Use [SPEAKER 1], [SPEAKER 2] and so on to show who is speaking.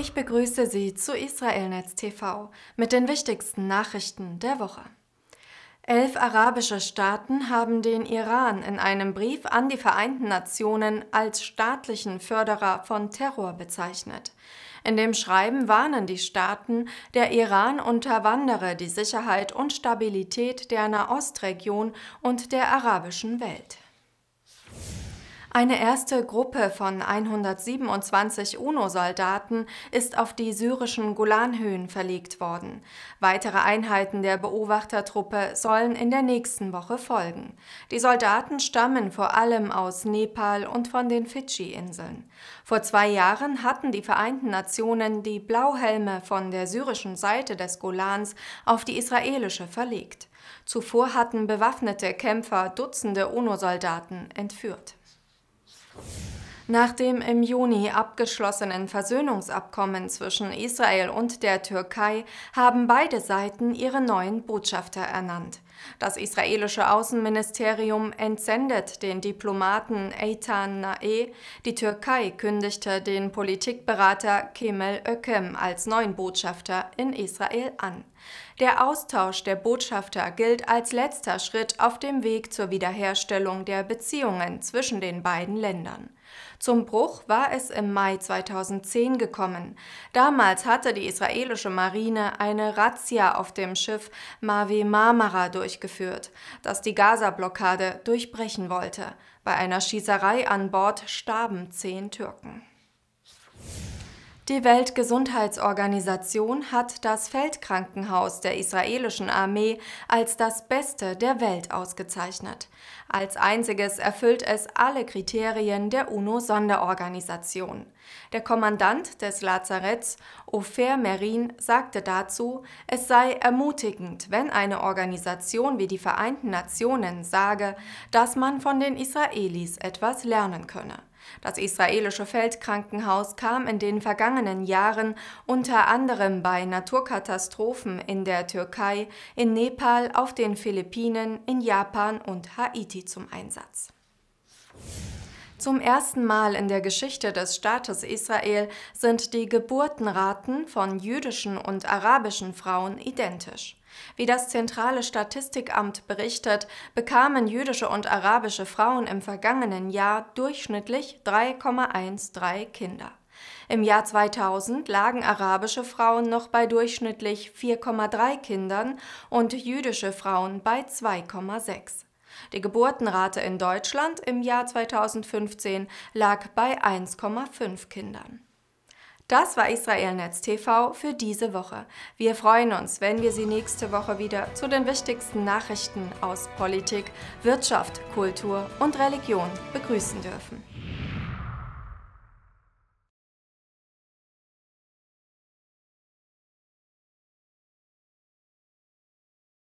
[SPEAKER 1] Ich begrüße Sie zu Israelnetz TV mit den wichtigsten Nachrichten der Woche. Elf arabische Staaten haben den Iran in einem Brief an die Vereinten Nationen als staatlichen Förderer von Terror bezeichnet. In dem Schreiben warnen die Staaten, der Iran unterwandere die Sicherheit und Stabilität der Nahostregion und der arabischen Welt. Eine erste Gruppe von 127 UNO-Soldaten ist auf die syrischen Golanhöhen verlegt worden. Weitere Einheiten der Beobachtertruppe sollen in der nächsten Woche folgen. Die Soldaten stammen vor allem aus Nepal und von den Fidschi-Inseln. Vor zwei Jahren hatten die Vereinten Nationen die Blauhelme von der syrischen Seite des Golans auf die israelische verlegt. Zuvor hatten bewaffnete Kämpfer Dutzende UNO-Soldaten entführt. Nach dem im Juni abgeschlossenen Versöhnungsabkommen zwischen Israel und der Türkei haben beide Seiten ihre neuen Botschafter ernannt. Das israelische Außenministerium entsendet den Diplomaten Eitan Nae, die Türkei kündigte den Politikberater Kemel Ökem als neuen Botschafter in Israel an. Der Austausch der Botschafter gilt als letzter Schritt auf dem Weg zur Wiederherstellung der Beziehungen zwischen den beiden Ländern. Zum Bruch war es im Mai 2010 gekommen. Damals hatte die israelische Marine eine Razzia auf dem Schiff Mavi Marmara durchgeführt, das die Gaza-Blockade durchbrechen wollte. Bei einer Schießerei an Bord starben zehn Türken. Die Weltgesundheitsorganisation hat das Feldkrankenhaus der israelischen Armee als das Beste der Welt ausgezeichnet. Als einziges erfüllt es alle Kriterien der UNO-Sonderorganisation. Der Kommandant des Lazaretts, Ofer Merin, sagte dazu, es sei ermutigend, wenn eine Organisation wie die Vereinten Nationen sage, dass man von den Israelis etwas lernen könne. Das israelische Feldkrankenhaus kam in den vergangenen Jahren unter anderem bei Naturkatastrophen in der Türkei, in Nepal, auf den Philippinen, in Japan und Haiti zum Einsatz. Zum ersten Mal in der Geschichte des Staates Israel sind die Geburtenraten von jüdischen und arabischen Frauen identisch. Wie das zentrale Statistikamt berichtet, bekamen jüdische und arabische Frauen im vergangenen Jahr durchschnittlich 3,13 Kinder. Im Jahr 2000 lagen arabische Frauen noch bei durchschnittlich 4,3 Kindern und jüdische Frauen bei 2,6. Die Geburtenrate in Deutschland im Jahr 2015 lag bei 1,5 Kindern. Das war Israelnetz TV für diese Woche. Wir freuen uns, wenn wir Sie nächste Woche wieder zu den wichtigsten Nachrichten aus Politik, Wirtschaft, Kultur und Religion begrüßen dürfen.